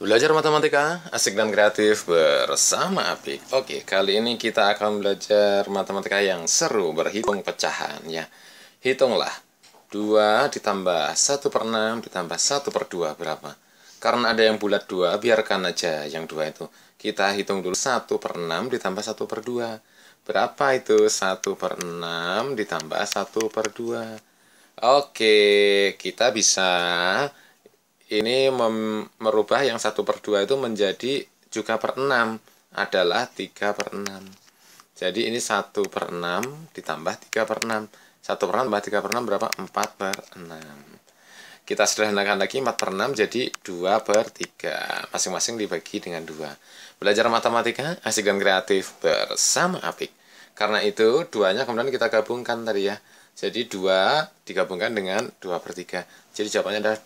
Belajar matematika asik dan kreatif bersama Apik. Oke, kali ini kita akan belajar matematika yang seru berhitung pecahan ya. Hitunglah 2 ditambah 1 per 6 ditambah 1 per 2 berapa? Karena ada yang bulat 2, biarkan aja yang 2 itu. Kita hitung dulu 1 per 6 ditambah 1 per 2. Berapa itu 1 per 6 ditambah 1 per 2? Oke, kita bisa ini merubah yang satu per dua itu menjadi juga per enam adalah tiga per 6 jadi ini satu per 6 ditambah tiga per 6 1 per 6 tambah 3 per 6 berapa? empat per 6 kita sederhanakan lagi 4 per 6 jadi 2 per 3 masing-masing dibagi dengan 2 belajar matematika asik dan kreatif bersama Apik karena itu duanya kemudian kita gabungkan tadi ya jadi 2 digabungkan dengan 2 per 3 jadi jawabannya adalah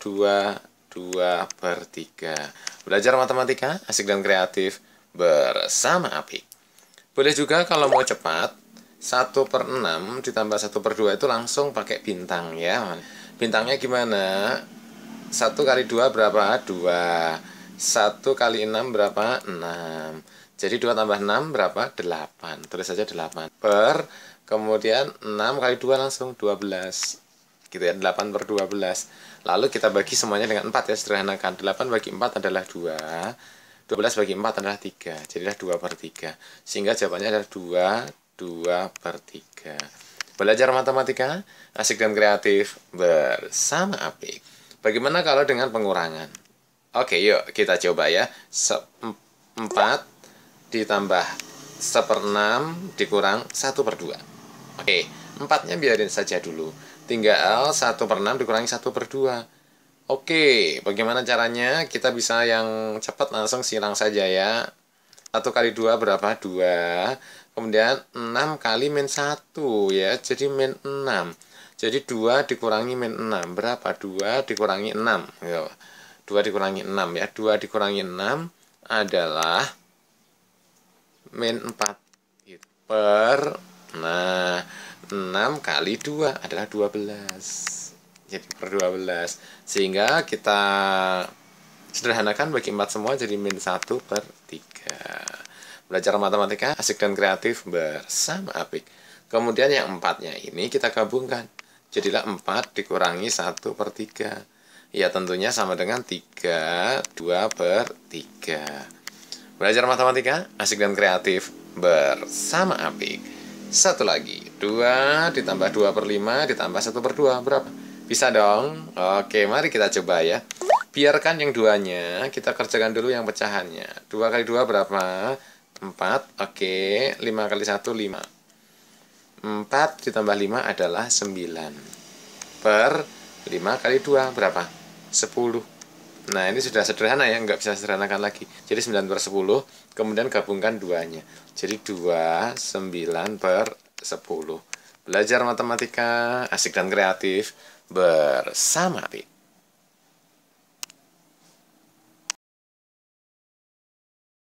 2 2 per 3 Belajar matematika, asik dan kreatif bersama Apik Boleh juga kalau mau cepat 1 per 6 ditambah 1 per 2 itu langsung pakai bintang ya Bintangnya gimana? 1 kali 2 berapa? 2 1 kali 6 berapa? 6 Jadi 2 tambah 6 berapa? 8 Tulis saja 8 Per Kemudian 6 kali 2 langsung 12 gitu ya 8 per 12 lalu kita bagi semuanya dengan 4 ya sederhanakan 8 bagi 4 adalah 2 12 bagi 4 adalah 3 jadilah 2 per 3 sehingga jawabannya adalah 2 2 per 3 belajar matematika asik dan kreatif bersama Apik bagaimana kalau dengan pengurangan oke yuk kita coba ya 4 ditambah 1 per 6 dikurang 1 per 2 oke 4 nya biarin saja dulu tinggal 1 per 6 dikurangi 1 per 2 Oke, bagaimana caranya? Kita bisa yang cepat langsung silang saja ya 1 kali 2 berapa? 2 Kemudian 6 kali min 1 ya Jadi min 6 Jadi 2 dikurangi min 6 Berapa? 2 dikurangi 6 2 dikurangi 6 ya 2 dikurangi 6 adalah min 4 per Nah, 6 kali 2 adalah 12. Jadi ya, per 12. Sehingga kita sederhanakan bagi 4 semua jadi min 1 per 3. Belajar matematika asik dan kreatif bersama Apik. Kemudian yang empatnya ini kita gabungkan. Jadilah 4 dikurangi 1 per 3 ya tentunya sama dengan 3, 2 per 3. Belajar matematika, asik dan kreatif bersama Apik. Satu lagi 2 ditambah 2 per 5 ditambah 1 per 2 Berapa? Bisa dong? Oke, mari kita coba ya Biarkan yang duanya Kita kerjakan dulu yang pecahannya 2 kali 2 berapa? 4 Oke 5 kali 1 5 4 ditambah 5 adalah 9 Per 5 kali 2 berapa? 10 Nah ini sudah sederhana ya, nggak bisa sederhanakan lagi. Jadi 9 per 10, kemudian gabungkan duanya. Jadi 2, 9 per 10. Belajar matematika, asik dan kreatif, bersama Pik.